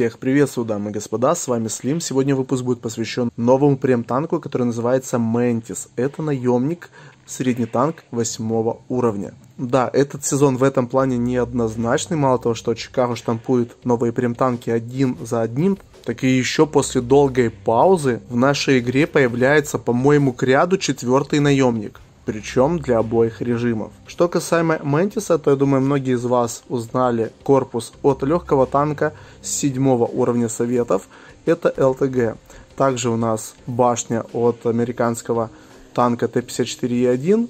Всех приветствую, дамы и господа, с вами Слим. Сегодня выпуск будет посвящен новому прем-танку, который называется Ментис. Это наемник, средний танк 8 уровня. Да, этот сезон в этом плане неоднозначный, мало того, что Чикаго штампует новые прем-танки один за одним, так и еще после долгой паузы в нашей игре появляется, по-моему, к ряду четвертый наемник причем для обоих режимов. Что касаемо Ментиса, то я думаю многие из вас узнали корпус от легкого танка 7 уровня советов, это ЛТГ. Также у нас башня от американского танка Т-54Е1,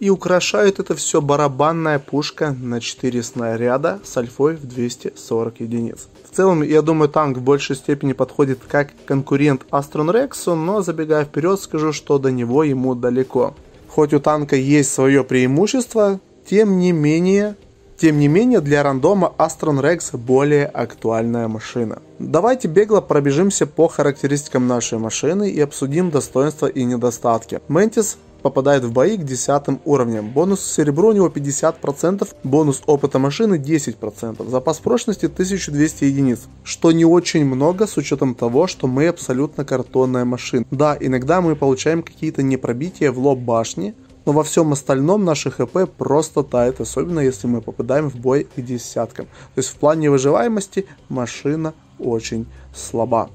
и украшает это все барабанная пушка на 4 снаряда с альфой в 240 единиц. В целом, я думаю, танк в большей степени подходит как конкурент Астрон Рексу, но забегая вперед, скажу, что до него ему далеко. Хоть у танка есть свое преимущество, тем не менее тем не менее, для рандома Astron Rex более актуальная машина. Давайте бегло пробежимся по характеристикам нашей машины и обсудим достоинства и недостатки. Mantis попадает в бои к 10 уровням. Бонус серебро у него 50%, бонус опыта машины 10%, запас прочности 1200 единиц, что не очень много с учетом того, что мы абсолютно картонная машина. Да, иногда мы получаем какие-то непробития в лоб башни, но во всем остальном наше хп просто тает, особенно если мы попадаем в бой к десяткам. То есть в плане выживаемости машина очень слаба.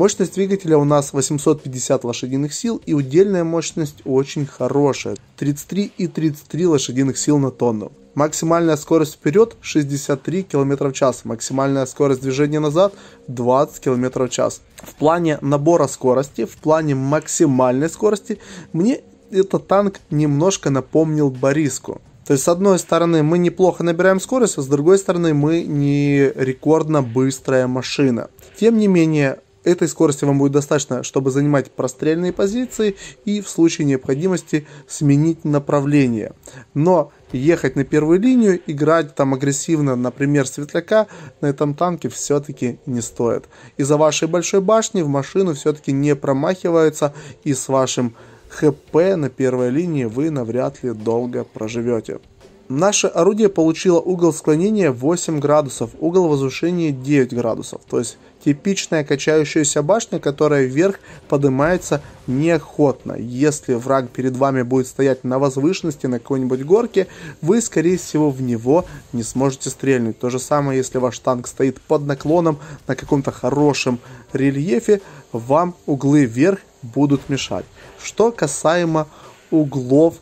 Мощность двигателя у нас 850 лошадиных сил и удельная мощность очень хорошая. 33 и 33 лошадиных сил на тонну. Максимальная скорость вперед 63 км в час, максимальная скорость движения назад 20 км в час. В плане набора скорости, в плане максимальной скорости, мне этот танк немножко напомнил Бориску. То есть, с одной стороны, мы неплохо набираем скорость, а с другой стороны, мы не рекордно быстрая машина. Тем не менее, Этой скорости вам будет достаточно, чтобы занимать прострельные позиции и в случае необходимости сменить направление. Но ехать на первую линию, играть там агрессивно, например, светляка, на этом танке все-таки не стоит. Из-за вашей большой башни в машину все-таки не промахиваются и с вашим ХП на первой линии вы навряд ли долго проживете. Наше орудие получило угол склонения 8 градусов, угол возвышения 9 градусов, то есть типичная качающаяся башня, которая вверх поднимается неохотно. Если враг перед вами будет стоять на возвышенности, на какой-нибудь горке, вы, скорее всего, в него не сможете стрельнуть. То же самое, если ваш танк стоит под наклоном на каком-то хорошем рельефе, вам углы вверх будут мешать. Что касаемо углов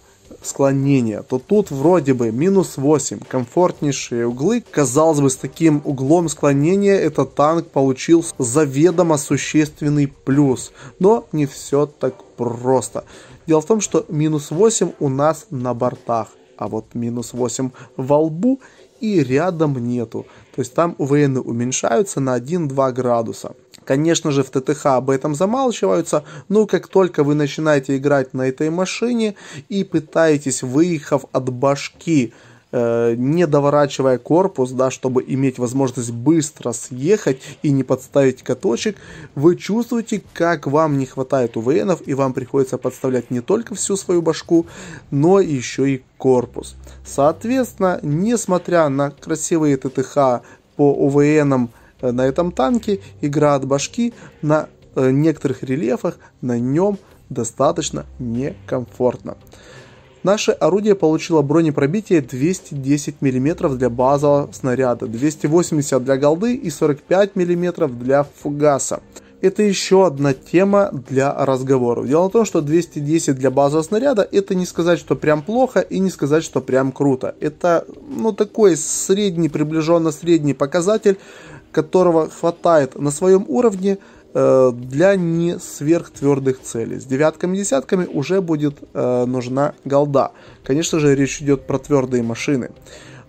склонения, то тут вроде бы минус 8, комфортнейшие углы. Казалось бы, с таким углом склонения этот танк получил заведомо существенный плюс. Но не все так просто. Дело в том, что минус 8 у нас на бортах, а вот минус 8 во лбу и рядом нету. То есть там УВН уменьшаются на 1-2 градуса. Конечно же, в ТТХ об этом замалчиваются, но как только вы начинаете играть на этой машине и пытаетесь, выехав от башки, Э, не доворачивая корпус, да, чтобы иметь возможность быстро съехать и не подставить каточек, вы чувствуете, как вам не хватает УВНов и вам приходится подставлять не только всю свою башку, но еще и корпус. Соответственно, несмотря на красивые ТТХ по УВНам э, на этом танке, игра от башки на э, некоторых рельефах на нем достаточно некомфортно. Наше орудие получило бронепробитие 210 мм для базового снаряда, 280 для голды и 45 мм для фугаса. Это еще одна тема для разговоров. Дело в том, что 210 для базового снаряда это не сказать, что прям плохо и не сказать, что прям круто. Это ну такой средний, приближенно средний показатель, которого хватает на своем уровне Э, для не сверхтвердых целей. С девятками-десятками уже будет э, нужна голда. Конечно же, речь идет про твердые машины.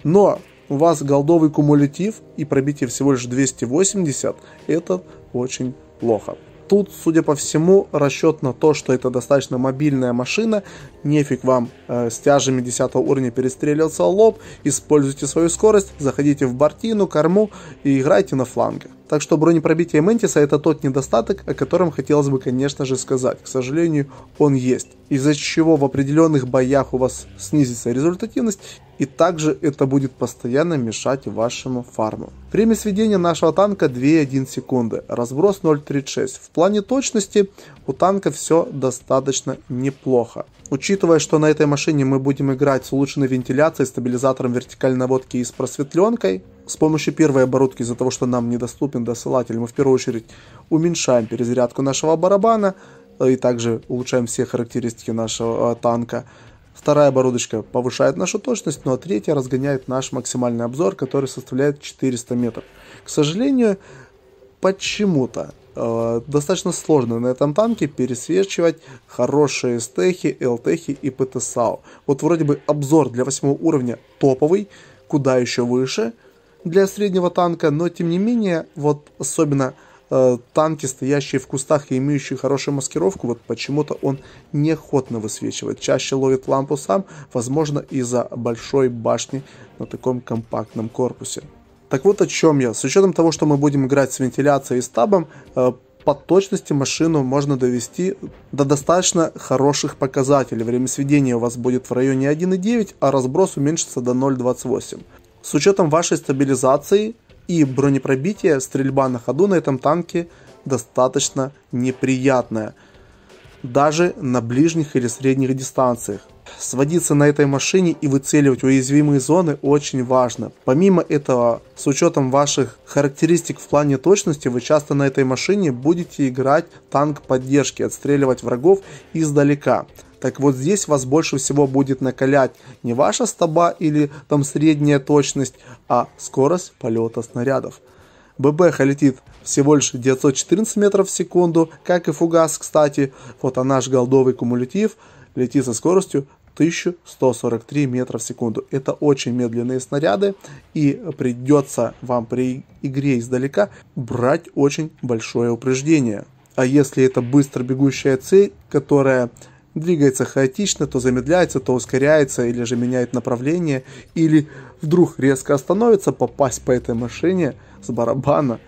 Но у вас голдовый кумулятив и пробитие всего лишь 280, это очень плохо. Тут, судя по всему, расчет на то, что это достаточно мобильная машина, нефиг вам э, с тяжами 10 уровня перестреливаться лоб, используйте свою скорость, заходите в бортину, корму и играйте на флангах. Так что бронепробитие Ментиса это тот недостаток, о котором хотелось бы, конечно же, сказать. К сожалению, он есть. Из-за чего в определенных боях у вас снизится результативность, и также это будет постоянно мешать вашему фарму. Время сведения нашего танка 2,1 секунды, разброс 0,36. В плане точности у танка все достаточно неплохо. Учитывая, что на этой машине мы будем играть с улучшенной вентиляцией, стабилизатором вертикальной наводки и с просветленкой, с помощью первой оборотки из-за того, что нам недоступен досылатель, мы в первую очередь уменьшаем перезарядку нашего барабана э, и также улучшаем все характеристики нашего э, танка. Вторая оборудочка повышает нашу точность, ну а третья разгоняет наш максимальный обзор, который составляет 400 метров. К сожалению, почему-то э, достаточно сложно на этом танке пересвечивать хорошие стехи, элтехи и ПТСАУ. Вот вроде бы обзор для восьмого уровня топовый, куда еще выше – для среднего танка, но тем не менее, вот особенно э, танки, стоящие в кустах и имеющие хорошую маскировку, вот почему-то он неохотно высвечивает. Чаще ловит лампу сам, возможно, из-за большой башни на таком компактном корпусе. Так вот о чем я. С учетом того, что мы будем играть с вентиляцией и стабом, э, по точности машину можно довести до достаточно хороших показателей. Время сведения у вас будет в районе 1.9, а разброс уменьшится до 0.28. С учетом вашей стабилизации и бронепробития, стрельба на ходу на этом танке достаточно неприятная. Даже на ближних или средних дистанциях. Сводиться на этой машине и выцеливать уязвимые зоны очень важно. Помимо этого, с учетом ваших характеристик в плане точности, вы часто на этой машине будете играть танк поддержки, отстреливать врагов издалека. Так вот здесь вас больше всего будет накалять не ваша стаба или там средняя точность, а скорость полета снарядов. ББХ летит всего лишь 914 метров в секунду, как и фугас, кстати. Вот а наш голдовый кумулятив летит со скоростью 1143 метра в секунду. Это очень медленные снаряды, и придется вам при игре издалека брать очень большое упреждение. А если это быстро бегущая цель, которая двигается хаотично, то замедляется, то ускоряется, или же меняет направление, или вдруг резко остановится, попасть по этой машине с барабана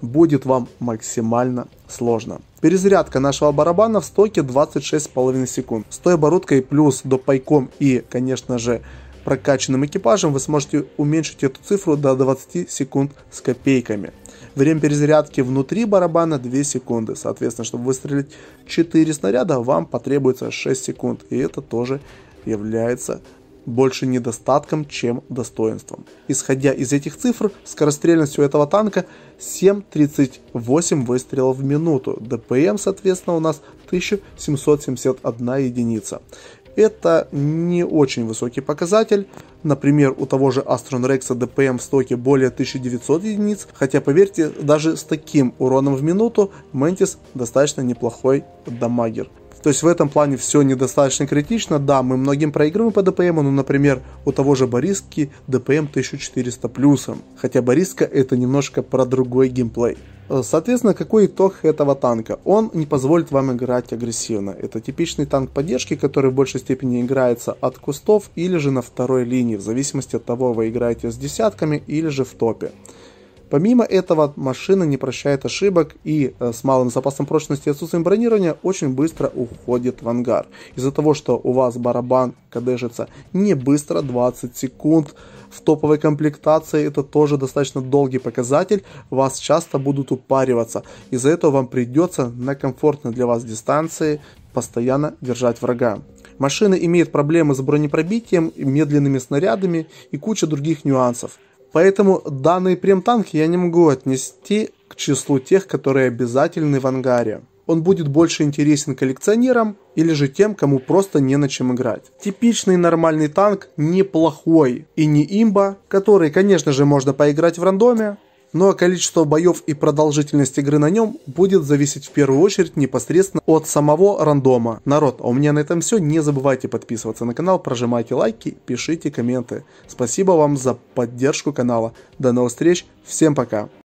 будет вам максимально сложно. Перезарядка нашего барабана в стоке 26,5 секунд. С той оборудкой плюс допайком и, конечно же, прокачанным экипажем вы сможете уменьшить эту цифру до 20 секунд с копейками. Время перезарядки внутри барабана 2 секунды. Соответственно, чтобы выстрелить 4 снаряда, вам потребуется 6 секунд. И это тоже является больше недостатком, чем достоинством. Исходя из этих цифр, скорострельность у этого танка 7,38 выстрелов в минуту. ДПМ, соответственно, у нас 1771 единица. Это не очень высокий показатель. Например, у того же Астрон Рекса ДПМ в стоке более 1900 единиц, хотя поверьте, даже с таким уроном в минуту Ментис достаточно неплохой дамагер. То есть в этом плане все недостаточно критично. Да, мы многим проигрываем по ДПМ, но, например, у того же Бориски ДПМ 1400 плюсом. Хотя Бориска это немножко про другой геймплей. Э, соответственно, какой итог этого танка? Он не позволит вам играть агрессивно. Это типичный танк поддержки, который в большей степени играется от кустов или же на второй линии, в зависимости от того, вы играете с десятками или же в топе. Помимо этого, машина не прощает ошибок и э, с малым запасом прочности и отсутствием бронирования очень быстро уходит в ангар. Из-за того, что у вас барабан кадежится не быстро, 20 секунд, в топовой комплектации это тоже достаточно долгий показатель, вас часто будут упариваться. Из-за этого вам придется на комфортной для вас дистанции постоянно держать врага. Машина имеет проблемы с бронепробитием, медленными снарядами и куча других нюансов. Поэтому данные премтанки я не могу отнести к числу тех, которые обязательны в ангаре. Он будет больше интересен коллекционерам или же тем, кому просто не на чем играть. Типичный нормальный танк неплохой и не имба, который, конечно же, можно поиграть в рандоме, ну а количество боев и продолжительность игры на нем будет зависеть в первую очередь непосредственно от самого рандома. Народ, а у меня на этом все. Не забывайте подписываться на канал, прожимайте лайки, пишите комменты. Спасибо вам за поддержку канала. До новых встреч, всем пока.